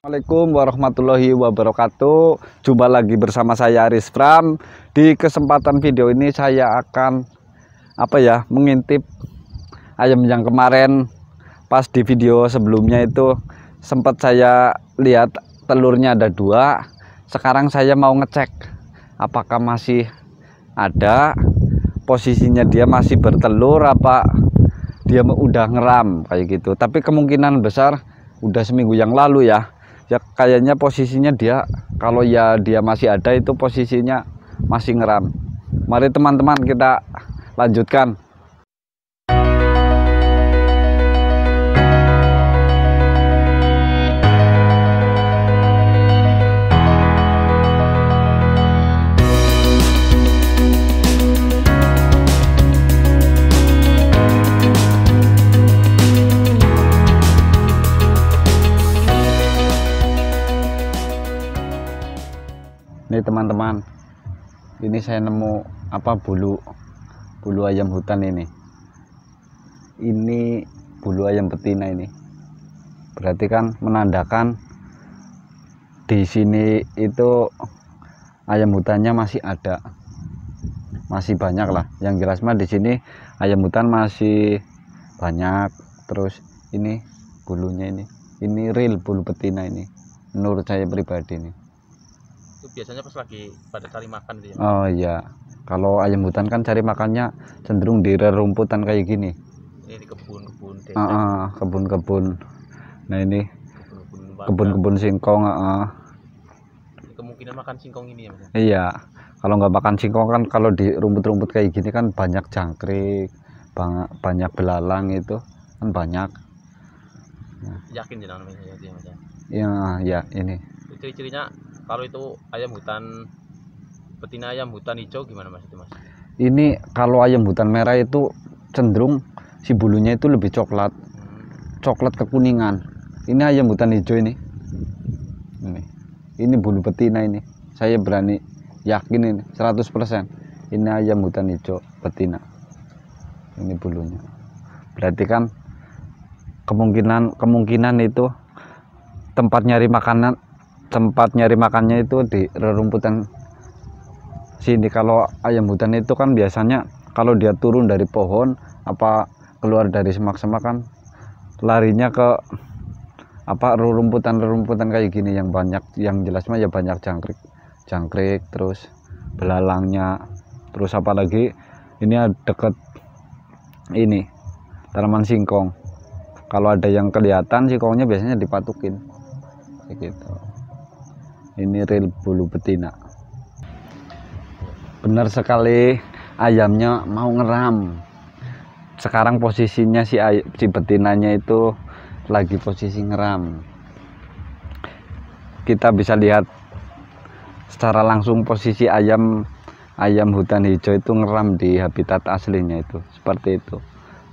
Assalamualaikum warahmatullahi wabarakatuh Jumpa lagi bersama saya Aris Pram Di kesempatan video ini saya akan Apa ya Mengintip ayam yang kemarin Pas di video sebelumnya itu Sempat saya lihat telurnya ada dua Sekarang saya mau ngecek Apakah masih ada Posisinya dia masih bertelur Apa dia udah ngeram kayak gitu Tapi kemungkinan besar udah seminggu yang lalu ya ya kayaknya posisinya dia kalau ya dia masih ada itu posisinya masih ngeram mari teman-teman kita lanjutkan teman-teman ini saya nemu apa bulu bulu ayam hutan ini ini bulu ayam betina ini berarti kan menandakan di sini itu ayam hutannya masih ada masih banyak lah yang jelas mah di sini ayam hutan masih banyak terus ini bulunya ini ini real bulu betina ini menurut saya pribadi nih itu biasanya pas lagi pada cari makan dia. Ya? oh iya kalau ayam hutan kan cari makannya cenderung di rerumputan kayak gini ini di kebun-kebun desa uh, kebun-kebun nah ini kebun-kebun singkong uh, kemungkinan makan singkong ini ya Mas? iya kalau nggak makan singkong kan kalau di rumput-rumput kayak gini kan banyak jangkrik banyak, banyak belalang itu kan banyak yakin ya namanya ya, iya ya ini ciri-cirinya kalau itu ayam hutan betina ayam hutan hijau gimana mas itu mas ini kalau ayam hutan merah itu cenderung si bulunya itu lebih coklat hmm. coklat kekuningan ini ayam hutan hijau ini ini ini bulu betina ini saya berani yakin ini 100% ini ayam hutan hijau betina ini bulunya berarti kan kemungkinan kemungkinan itu tempat nyari makanan tempat nyari makannya itu di rerumputan sini kalau ayam hutan itu kan biasanya kalau dia turun dari pohon apa keluar dari semak-semak kan larinya ke apa rerumputan-rerumputan kayak gini yang banyak yang jelas ya banyak jangkrik jangkrik terus belalangnya terus apa lagi ini deket ini tanaman singkong kalau ada yang kelihatan singkongnya biasanya dipatukin kayak gitu ini real bulu betina benar sekali ayamnya mau ngeram sekarang posisinya si, ay si betinanya itu lagi posisi ngeram kita bisa lihat secara langsung posisi ayam ayam hutan hijau itu ngeram di habitat aslinya itu seperti itu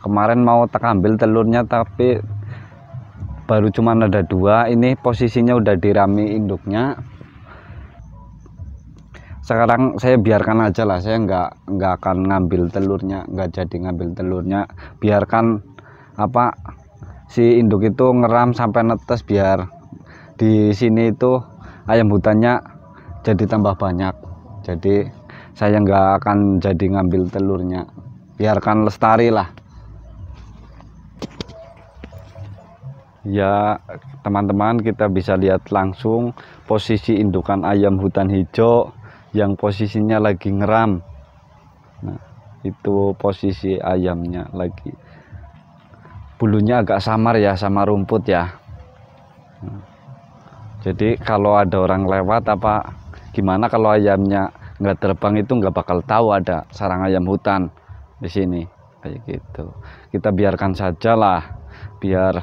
kemarin mau tak ambil telurnya tapi baru cuman ada dua ini posisinya udah dirami induknya sekarang saya biarkan aja lah saya nggak nggak akan ngambil telurnya nggak jadi ngambil telurnya biarkan apa si induk itu ngeram sampai netes biar di sini itu ayam hutannya jadi tambah banyak jadi saya nggak akan jadi ngambil telurnya biarkan lestari lah ya teman-teman kita bisa lihat langsung posisi indukan ayam hutan hijau yang posisinya lagi ngeram nah, itu posisi ayamnya lagi bulunya agak samar ya sama rumput ya nah, jadi kalau ada orang lewat apa gimana kalau ayamnya nggak terbang itu nggak bakal tahu ada sarang ayam hutan di sini kayak gitu kita biarkan saja lah, biar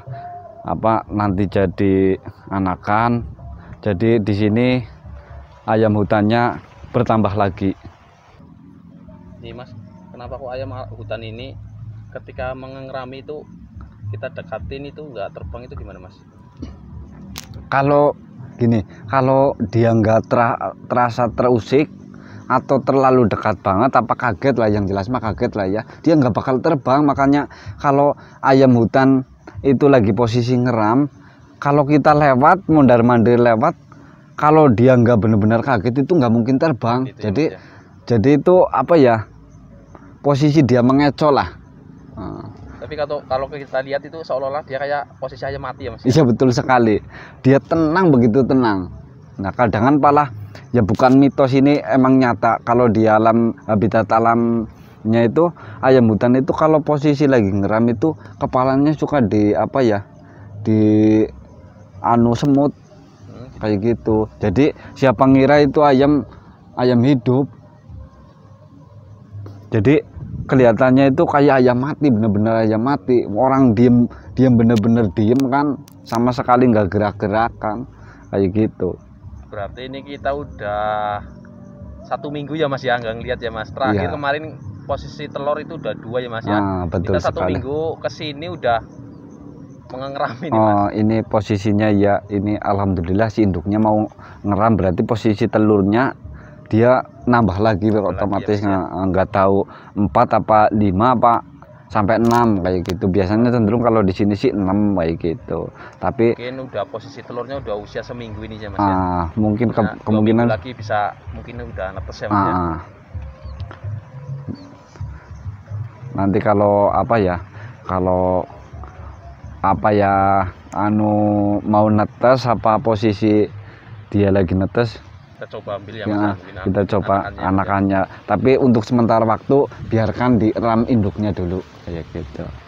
apa nanti jadi anakan jadi di sini ayam hutannya bertambah lagi. Nih mas, kenapa kok ayam hutan ini ketika mengerami itu kita dekatin itu nggak terbang itu gimana mas? Kalau gini, kalau dia nggak terasa terusik atau terlalu dekat banget apa kaget lah yang jelas mah kaget lah ya dia nggak bakal terbang makanya kalau ayam hutan itu lagi posisi ngeram kalau kita lewat mondar mandir lewat kalau dia nggak benar-benar kaget itu nggak mungkin terbang itu jadi ya. jadi itu apa ya posisi dia mengecoh lah tapi kalau kalau kita lihat itu seolah-olah dia kayak posisi aja mati ya mas iya betul sekali dia tenang begitu tenang nah kadang pala ya bukan mitos ini emang nyata kalau di alam habitat alamnya itu ayam hutan itu kalau posisi lagi ngeram itu kepalanya suka di apa ya di anu semut kayak gitu jadi siapa ngira itu ayam ayam hidup jadi kelihatannya itu kayak ayam mati bener-bener ayam mati orang diem diem bener-bener diem kan sama sekali nggak gerak-gerakan kayak gitu berarti ini kita udah satu minggu ya mas ya nggak ngeliat ya mas terakhir ya. kemarin posisi telur itu udah dua ya mas ya. Ah, betul kita satu sekali. minggu kesini udah mengeram ini oh, mas ini posisinya ya ini alhamdulillah si induknya mau ngeram berarti posisi telurnya dia nambah lagi nambah otomatis lagi, ya, ya. nggak tahu empat apa lima apa sampai 6 kayak gitu biasanya cenderung kalau di sini sih 6 kayak gitu tapi mungkin udah posisi telurnya udah usia seminggu ini ya mas ah, ya mungkin ke nah, kemungkinan lagi bisa mungkin udah netes ya mas ya. ah, ya nanti kalau apa ya kalau apa ya anu mau netes apa posisi dia lagi netes kita coba ambil ya, kita coba anakannya, anakannya. Ya. tapi untuk sementara waktu biarkan di ram induknya dulu kayak gitu